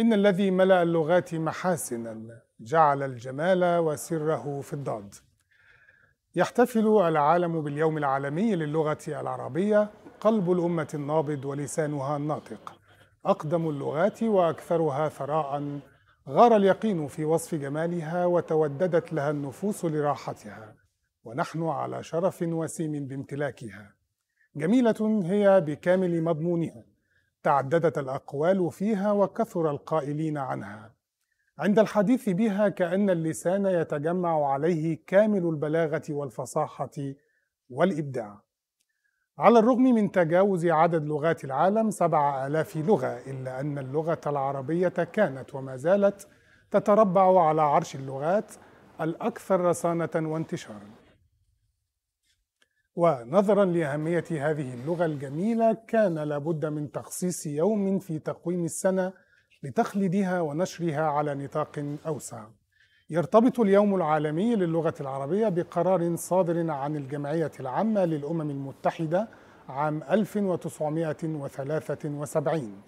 إن الذي ملأ اللغات محاسنا جعل الجمال وسره في الضاد يحتفل العالم باليوم العالمي للغة العربية قلب الأمة النابض ولسانها الناطق أقدم اللغات وأكثرها ثراء غار اليقين في وصف جمالها وتوددت لها النفوس لراحتها ونحن على شرف وسيم بامتلاكها جميلة هي بكامل مضمونها تعددت الأقوال فيها وكثر القائلين عنها عند الحديث بها كأن اللسان يتجمع عليه كامل البلاغة والفصاحة والإبداع على الرغم من تجاوز عدد لغات العالم سبع آلاف لغة إلا أن اللغة العربية كانت وما زالت تتربع على عرش اللغات الأكثر رصانة وانتشاراً ونظرا لأهمية هذه اللغة الجميلة كان لابد من تخصيص يوم في تقويم السنة لتخليدها ونشرها على نطاق أوسع يرتبط اليوم العالمي للغة العربية بقرار صادر عن الجمعية العامة للأمم المتحدة عام 1973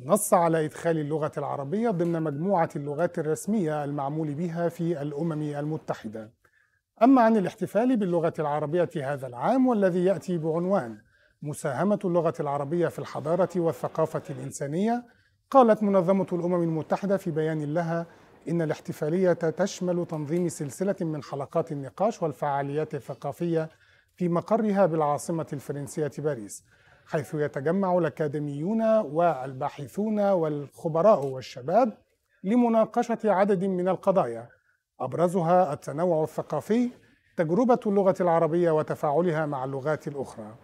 نص على إدخال اللغة العربية ضمن مجموعة اللغات الرسمية المعمول بها في الأمم المتحدة أما عن الاحتفال باللغة العربية هذا العام والذي يأتي بعنوان مساهمة اللغة العربية في الحضارة والثقافة الإنسانية قالت منظمة الأمم المتحدة في بيان لها إن الاحتفالية تشمل تنظيم سلسلة من حلقات النقاش والفعاليات الثقافية في مقرها بالعاصمة الفرنسية باريس حيث يتجمع الأكاديميون والباحثون والخبراء والشباب لمناقشة عدد من القضايا أبرزها التنوع الثقافي تجربة اللغة العربية وتفاعلها مع اللغات الأخرى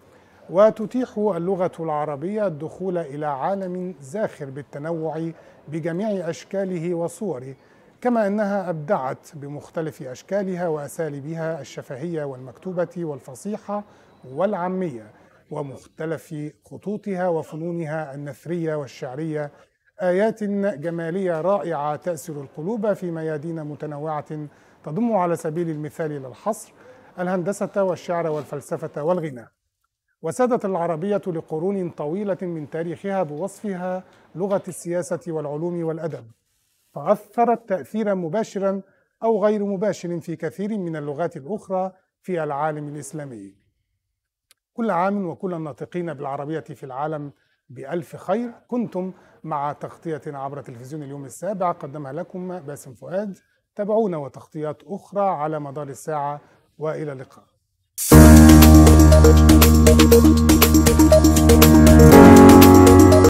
وتتيح اللغة العربية الدخول إلى عالم زاخر بالتنوع بجميع أشكاله وصوره كما أنها أبدعت بمختلف أشكالها وأساليبها الشفهية والمكتوبة والفصيحة والعامية ومختلف خطوطها وفنونها النثرية والشعرية آيات جمالية رائعة تأسر القلوب في ميادين متنوعة تضم على سبيل المثال للحصر الهندسة والشعر والفلسفة والغناء وسادت العربية لقرون طويلة من تاريخها بوصفها لغة السياسة والعلوم والأدب فأثرت تأثيرا مباشرا أو غير مباشر في كثير من اللغات الأخرى في العالم الإسلامي كل عام وكل الناطقين بالعربية في العالم بألف خير كنتم مع تغطية عبر تلفزيون اليوم السابع قدمها لكم باسم فؤاد تابعونا وتغطيات أخرى على مدار الساعة وإلى اللقاء